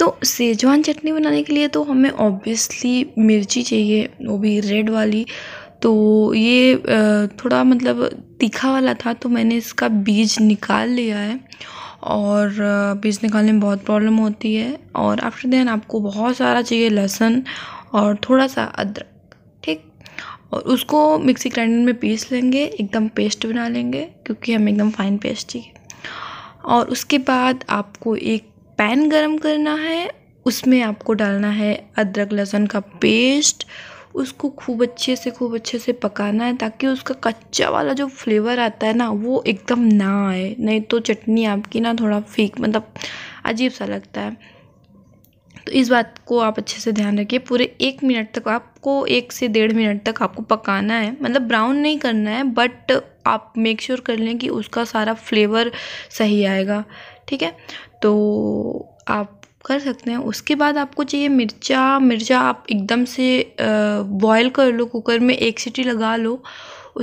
तो सेजवान चटनी बनाने के लिए तो हमें ऑब्वियसली मिर्ची चाहिए वो भी रेड वाली तो ये थोड़ा मतलब तीखा वाला था तो मैंने इसका बीज निकाल लिया है और बीज निकालने में बहुत प्रॉब्लम होती है और आफ्टर देन आपको बहुत सारा चाहिए लहसुन और थोड़ा सा अदरक ठीक और उसको मिक्सी ग्राइंडर में पीस लेंगे एकदम पेस्ट बना लेंगे क्योंकि हमें एकदम फाइन पेस्ट चाहिए और उसके बाद आपको एक पैन गरम करना है उसमें आपको डालना है अदरक लहसुन का पेस्ट उसको खूब अच्छे से खूब अच्छे से पकाना है ताकि उसका कच्चा वाला जो फ्लेवर आता है ना वो एकदम ना आए नहीं तो चटनी आपकी ना थोड़ा फीक मतलब अजीब सा लगता है तो इस बात को आप अच्छे से ध्यान रखिए पूरे एक मिनट तक आपको एक से डेढ़ मिनट तक आपको पकाना है मतलब ब्राउन नहीं करना है बट आप मेक श्योर sure कर लें कि उसका सारा फ्लेवर सही आएगा ठीक है तो आप कर सकते हैं उसके बाद आपको चाहिए मिर्चा मिर्चा आप एकदम से बॉईल कर लो कुकर में एक सीटी लगा लो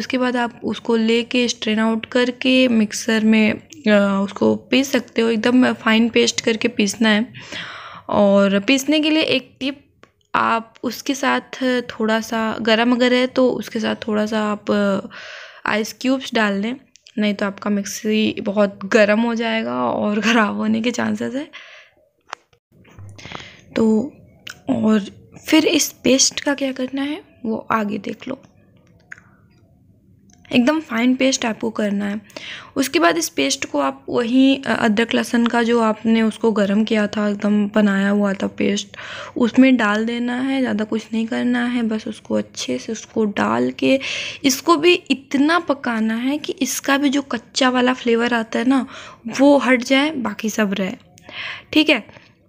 उसके बाद आप उसको लेके स्ट्रेन आउट करके मिक्सर में उसको पीस सकते हो एकदम फाइन पेस्ट करके पीसना है और पीसने के लिए एक टिप आप उसके साथ थोड़ा सा गरम अगर है तो उसके साथ थोड़ा सा आप आइस क्यूब्स डाल लें नहीं तो आपका मिक्सी बहुत गर्म हो जाएगा और ख़राब होने के चांसेस है तो और फिर इस पेस्ट का क्या करना है वो आगे देख लो एकदम फाइन पेस्ट आपको करना है उसके बाद इस पेस्ट को आप वहीं अदरक लहसन का जो आपने उसको गर्म किया था एकदम बनाया हुआ था पेस्ट उसमें डाल देना है ज़्यादा कुछ नहीं करना है बस उसको अच्छे से उसको डाल के इसको भी इतना पकाना है कि इसका भी जो कच्चा वाला फ्लेवर आता है ना वो हट जाए बाकी सब रहे ठीक है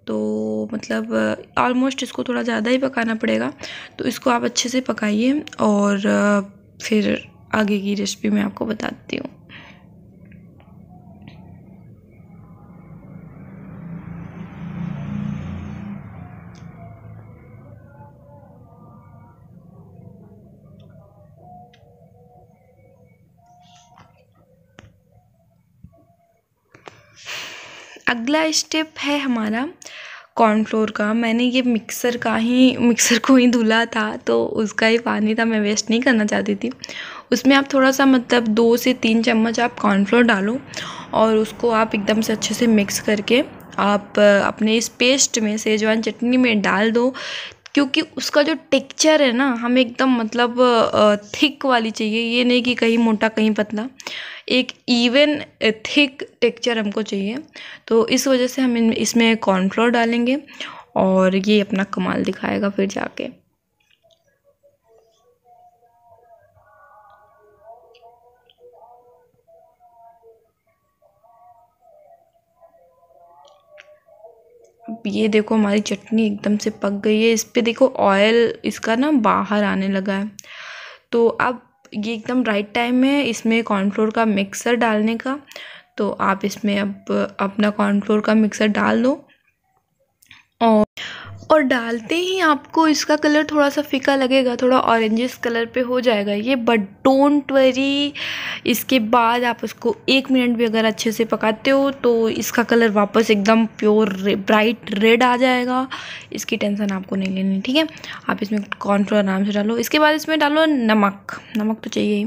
तो मतलब ऑलमोस्ट इसको थोड़ा ज़्यादा ही पकाना पड़ेगा तो इसको आप अच्छे से पकाइए और फिर आगे की रेसिपी मैं आपको बताती हूँ अगला स्टेप है हमारा कॉर्नफ्लोर का मैंने ये मिक्सर का ही मिक्सर को ही धुला था तो उसका ही पानी था मैं वेस्ट नहीं करना चाहती थी उसमें आप थोड़ा सा मतलब दो से तीन चम्मच आप कॉर्नफ्लोर डालो और उसको आप एकदम से अच्छे से मिक्स करके आप अपने इस पेस्ट में सेजवान चटनी में डाल दो क्योंकि उसका जो टेक्चर है ना हमें एकदम मतलब थिक वाली चाहिए ये नहीं कि कहीं मोटा कहीं पतला एक इवन थिक टेक्चर हमको चाहिए तो इस वजह से हम इसमें कॉर्नफ्लोर डालेंगे और ये अपना कमाल दिखाएगा फिर जाके ये देखो हमारी चटनी एकदम से पक गई है इस पर देखो ऑयल इसका ना बाहर आने लगा है तो अब ये एकदम राइट टाइम है इसमें कॉर्नफ्लोर का मिक्सर डालने का तो आप इसमें अब अपना कॉर्नफ्लोर का मिक्सर डाल दो और और डालते ही आपको इसका कलर थोड़ा सा फीका लगेगा थोड़ा ऑरेंजिस कलर पे हो जाएगा ये बट डोंट वरी इसके बाद आप उसको एक मिनट भी अगर अच्छे से पकाते हो तो इसका कलर वापस एकदम प्योर रे, ब्राइट रेड आ जाएगा इसकी टेंशन आपको नहीं लेनी ठीक है आप इसमें कॉर्नफ्लोर आराम से डालो इसके बाद इसमें डालो नमक नमक तो चाहिए ही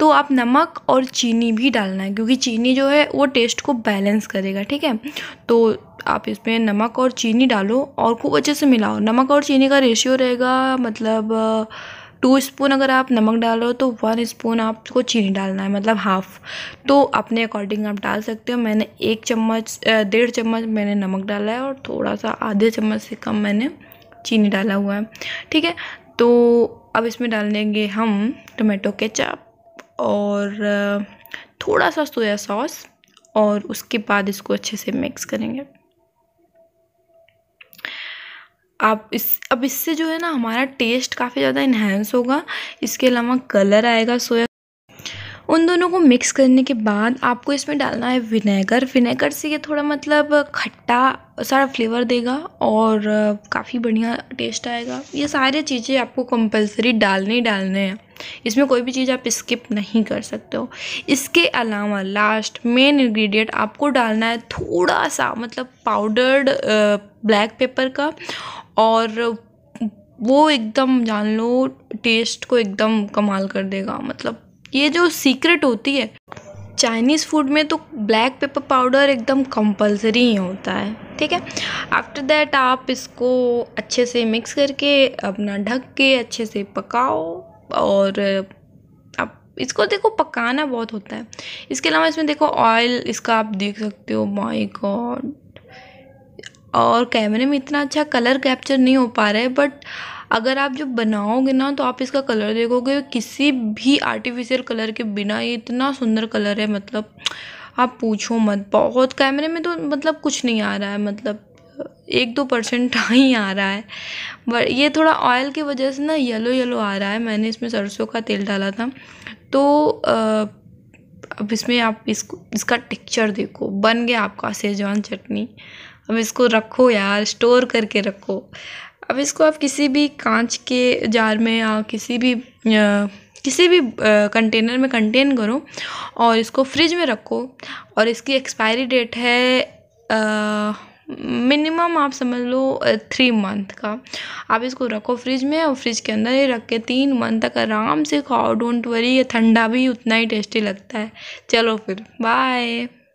तो आप नमक और चीनी भी डालना है क्योंकि चीनी जो है वो टेस्ट को बैलेंस करेगा ठीक है तो आप इसमें नमक और चीनी डालो और खूब अच्छे से मिलाओ नमक और चीनी का रेशियो रहेगा मतलब टू स्पून अगर आप नमक डाल रहे हो तो वन स्पून आपको चीनी डालना है मतलब हाफ़ तो अपने अकॉर्डिंग आप डाल सकते हो मैंने एक चम्मच डेढ़ चम्मच मैंने नमक डाला है और थोड़ा सा आधे चम्मच से कम मैंने चीनी डाला हुआ है ठीक है तो अब इसमें डाल देंगे हम टमाटो केचप और थोड़ा सा सोया सॉस और उसके बाद इसको अच्छे से मिक्स करेंगे आप इस अब इससे जो है ना हमारा टेस्ट काफ़ी ज़्यादा इन्हेंस होगा इसके अलावा कलर आएगा सोया उन दोनों को मिक्स करने के बाद आपको इसमें डालना है विनेगर विनेगर से ये थोड़ा मतलब खट्टा सारा फ्लेवर देगा और काफ़ी बढ़िया टेस्ट आएगा ये सारे चीज़ें आपको कंपलसरी डालने ही डालने हैं इसमें कोई भी चीज़ आप स्किप नहीं कर सकते हो इसके अलावा लास्ट मेन इंग्रेडिएंट आपको डालना है थोड़ा सा मतलब पाउडर्ड ब्लैक पेपर का और वो एकदम जान लो टेस्ट को एकदम कमाल कर देगा मतलब ये जो सीक्रेट होती है चाइनीज़ फूड में तो ब्लैक पेपर पाउडर एकदम कंपलसरी ही होता है ठीक है आफ्टर दैट आप इसको अच्छे से मिक्स करके अपना ढक के अच्छे से पकाओ और आप इसको देखो पकाना बहुत होता है इसके अलावा इसमें देखो ऑयल इसका आप देख सकते हो माय गॉड और कैमरे में इतना अच्छा कलर कैप्चर नहीं हो पा रहा है बट अगर आप जब बनाओगे ना तो आप इसका कलर देखोगे किसी भी आर्टिफिशियल कलर के बिना ये इतना सुंदर कलर है मतलब आप पूछो मत बहुत कैमरे में तो मतलब कुछ नहीं आ रहा है मतलब एक दो परसेंट ही आ रहा है बट ये थोड़ा ऑयल की वजह से ना येलो येलो आ रहा है मैंने इसमें सरसों का तेल डाला था तो आ, अब इसमें आप इसको इसका टेक्चर देखो बन गया आपका सेजवान चटनी अब इसको रखो यार स्टोर करके रखो अब इसको आप किसी भी कांच के जार में या किसी भी आ, किसी भी कंटेनर में कंटेन करो और इसको फ्रिज में रखो और इसकी एक्सपायरी डेट है आ, मिनिमम आप समझ लो थ्री मंथ का आप इसको रखो फ्रिज में और फ्रिज के अंदर ही रख के तीन मंथ तक आराम से खाओ डोंट वरी ये ठंडा भी उतना ही टेस्टी लगता है चलो फिर बाय